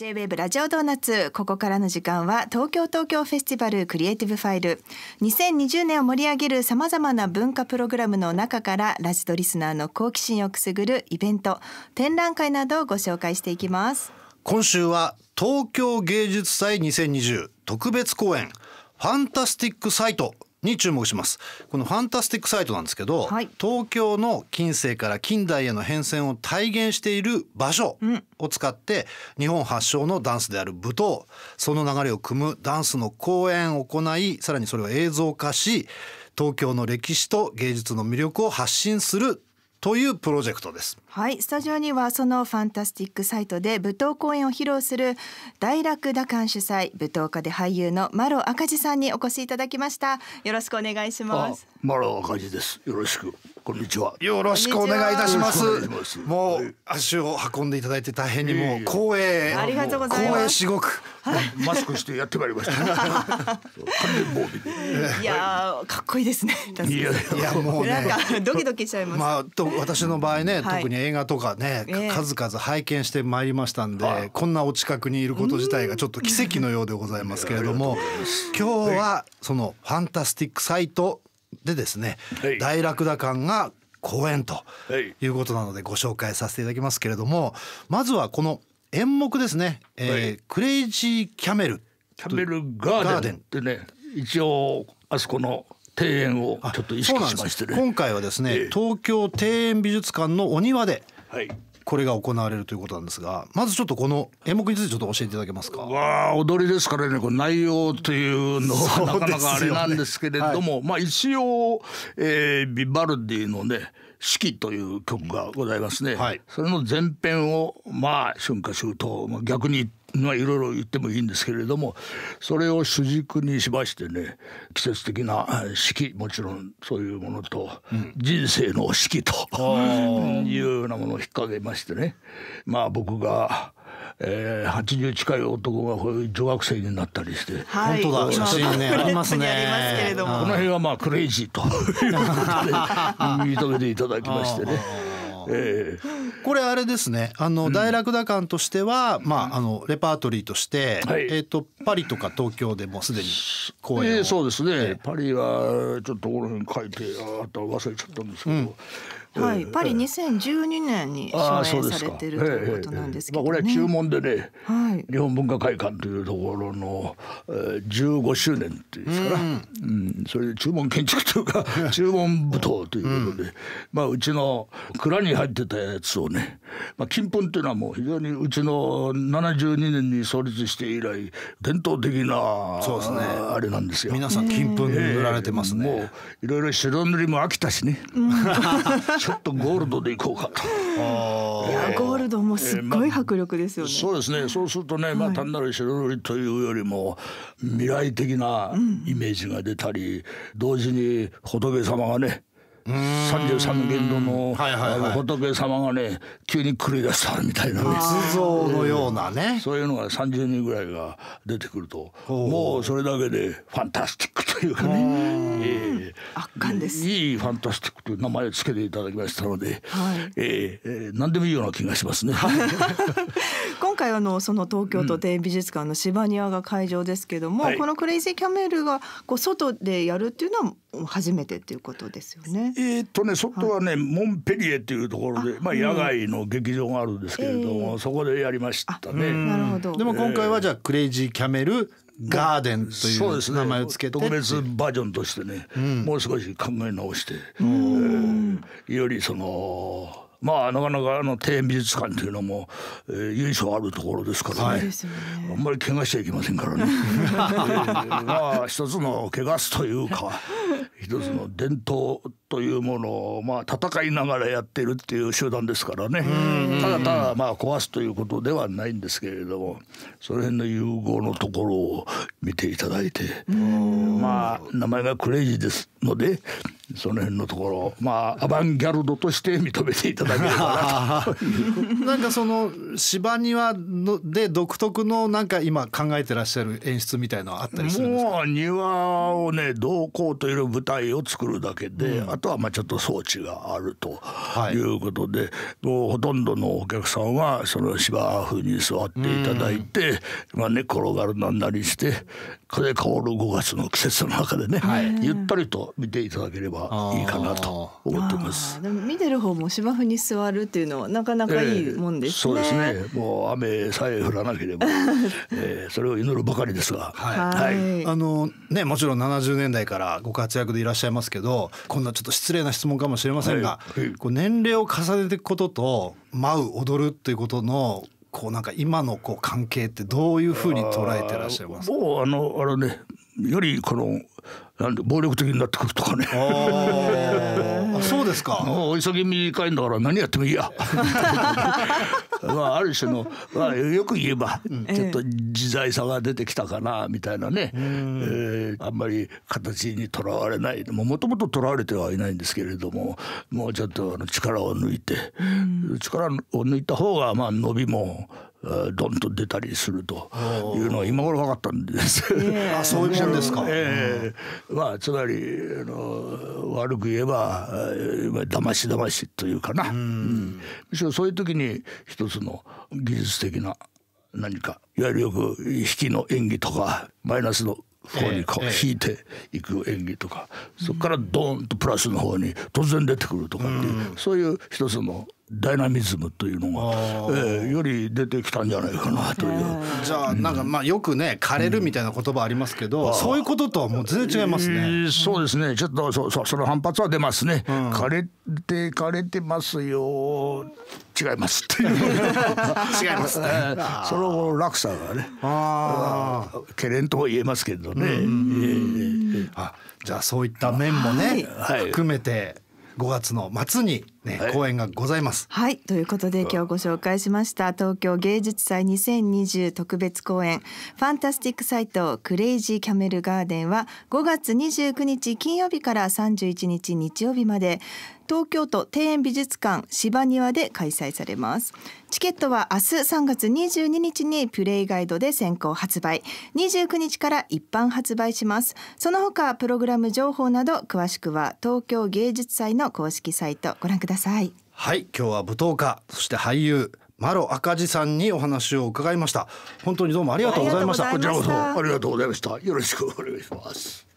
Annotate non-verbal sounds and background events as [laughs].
J-WAVE ラジオドーナツここからの時間は東京東京フェスティバルクリエイティブファイル2020年を盛り上げるさまざまな文化プログラムの中からラジドリスナーの好奇心をくすぐるイベント展覧会などをご紹介していきます今週は東京芸術祭2020特別公演ファンタスティックサイトに注目しますこのファンタスティックサイトなんですけど、はい、東京の近世から近代への変遷を体現している場所を使って、日本発祥のダンスである舞踏その流れを組むダンスの公演を行いさらにそれを映像化し東京の歴史と芸術の魅力を発信するというプロジェクトですはいスタジオにはそのファンタスティックサイトで舞踏公演を披露する大楽打館主催舞踏家で俳優のマロ赤字さんにお越しいただきましたよろしくお願いしますマロ赤字ですよろしくこんにちは。よろしくお願いいたします。もう足を運んでいただいて大変にもう光栄。ありがとうございます。光栄至極。マスクしてやってまいりました。[laughs] 完全防備いやかっこいいですね。いやいやもうね。ドキドキしちゃいます。まあと私の場合ね、特に映画とかね、数々拝見してまいりましたんで、こんなお近くにいること自体がちょっと奇跡のようでございますけれども、今日はそのファンタスティックサイトでですね、はい、大楽ク館が公演ということなのでご紹介させていただきますけれどもまずはこの演目ですね、えー、はい、クレイジーキャメルキャメルガーデンってね一応あそこの庭園をちょっと意識しましてね今回はですね、えー、東京庭園美術館のお庭で、はい、これが行われるということなんですがまずちょっとこの演目についてちょっと教えていただけますかわあ踊りですからねこの内容というのはなかなかあれなんですけれども、ねはい、まあ一応、えー、ビバルディのね「四季」という曲がございますね、うんはい、それの前編をまあ春夏秋冬、まあ、逆に言ってまあ、いろいろ言ってもいいんですけれどもそれを主軸にしましてね季節的な四季もちろんそういうものと、うん、人生の四季と [laughs] いうようなものを引っ掛けましてねまあ僕が。えー、80近い男がこういう女学生になったりして、はい、本当だ写真ねありますねこの辺はまあクレイジーということで認め [laughs] ていただきましてね。えー、これあれですねあの、大楽打感としては、うん、まあ、あのレパートリーとして、はい、えーと、パリとか東京でもすでに公演を、えー、そうですね、パリはちょっとこの辺書いてあった忘れちゃったんですけど、うんはい、パリ2012年に上演されてるということなんですけど、ね、これは注文でね、はい、日本文化会館というところの、えー、15周年っていうんですから、うん、うん、それで注文建築というか [laughs] 注文舞踏ということで、うん、まあ、うちの蔵に入ってたやつをね、まあ、金粉っていうのはもう非常にうちの72年に創立して以来伝統的なそうです、ね、あれなんですよ。皆さん金粉塗られてますね、えー、もういろいろ白塗りも飽きたしね。[laughs] ちょっとゴールドで行こうかと。いやゴールドもすっごい迫力ですよね。えーまそうですね。そうするとね、まあ単なる白塗りというよりも未来的なイメージが出たり、同時に仏様がね三十三元堂の仏様がね急に狂い出したみたいな仏像のようなねそういうのが30人ぐらいが出てくるともうそれだけでファンタスティックというかね圧巻ですいいファンタスティックという名前を付けていただきましたのでええ何でもいいような気がしますね [laughs] 今回あのその東京都庭美術館の芝庭が会場ですけどもこのクレイジーキャメルがこう外でやるっていうのは初めてっていうことですよねえっとね外はね、モンペリエというところでまあ野外の劇場があるんですけれども、そこでやりましたね。なるほど。でも今回はじゃあクレイジーキャメルガーデンという名前を付けて、特別バージョンとしてね、もう少し考え直して、よりその。まあなかなかあの庭園美術館というのも、えー、由緒あるところですからね,、あんまり怪我しちゃいけませんからね、[laughs] まあ一つの怪我すというか一つの伝統というものをまあ戦いながらやってるっていう集団ですからねただただまあ壊すということではないんですけれどもその辺の融合のところを見ていただいてまあ名前がクレイジーですのでその辺のところまあアバンギャルドとして認めていただければなと [laughs] なんかその芝庭ので独特のなんか今考えてらっしゃる演出みたいのはあったりするんですかもう庭をねどうこうという舞台を作るだけで、うん、とはまあちょっと装置があるということで、はい、もうほとんどのお客さんはその芝生に座っていただいて、まあ寝、ね、転がるなんなりしてこ風香る5月の季節の中でね、はい、ゆったりと見ていただければいいかなと思ってます。でも見てる方も芝生に座るっていうのはなかなかいいもんです、ねえー、そうですね。もう雨さえ降らなければ、[laughs] えー、それを祈るばかりですが、はい、はい、あのねもちろん70年代からご活躍でいらっしゃいますけど、こんなちょっとと失礼な質問かもしれませんが、はいはい、こう年齢を重ねていくことと舞う踊るということのこうなんか今のこう関係ってどういうふうに捉えてらっしゃいますか。もうあのあれねよりこのなんで暴力的になってくるとかね。あそうですか。お急ぎ短いんだから何やってもいいや。[laughs] まあある種の、まあ、よく言えばちょっと自在さが出てきたかなみたいなね、えー、あんまり形にとらわれないもともととらわれてはいないんですけれどももうちょっとあの力を抜いて、力を抜いた方がまあ伸びもドンと出たりするというのは今頃分かったんです。あそういうもんですか。えー、まあつまりあの悪く言えば騙し騙しというかな。むしろそういう時に一つの技術的な何かいわゆるよく引きの演技とかマイナスの方にこう引いていく演技とか、そこからドーンとプラスの方に突然出てくるとかっていう、そういう一つのダイナミズムというのが、えー、より出てきたんじゃないかなという。じゃあなんかまあよくね枯れるみたいな言葉ありますけど、うん、そういうこととはもう全然違いますね。えー、そうですね。ちょっとそそその反発は出ますね。うん、枯れて枯れてますよ。違いますっていう [laughs] 違います、ね、その落差がねあけれんとも言えますけどね、えー、あじゃあそういった面もね、はい、含めて5月の末にね、はい、公演がございます。はいということで今日ご紹介しました東京芸術祭2020特別公演ファンタスティックサイトクレイジーキャメルガーデンは5月29日金曜日から31日日曜日まで東京都庭園美術館芝庭で開催されますチケットは明日3月22日にプレイガイドで先行発売29日から一般発売しますその他プログラム情報など詳しくは東京芸術祭の公式サイトご覧くださいくださいはい今日は舞踏家そして俳優マロ赤字さんにお話を伺いました本当にどうもありがとうございましたこちらこそありがとうございましたよろしくお願いします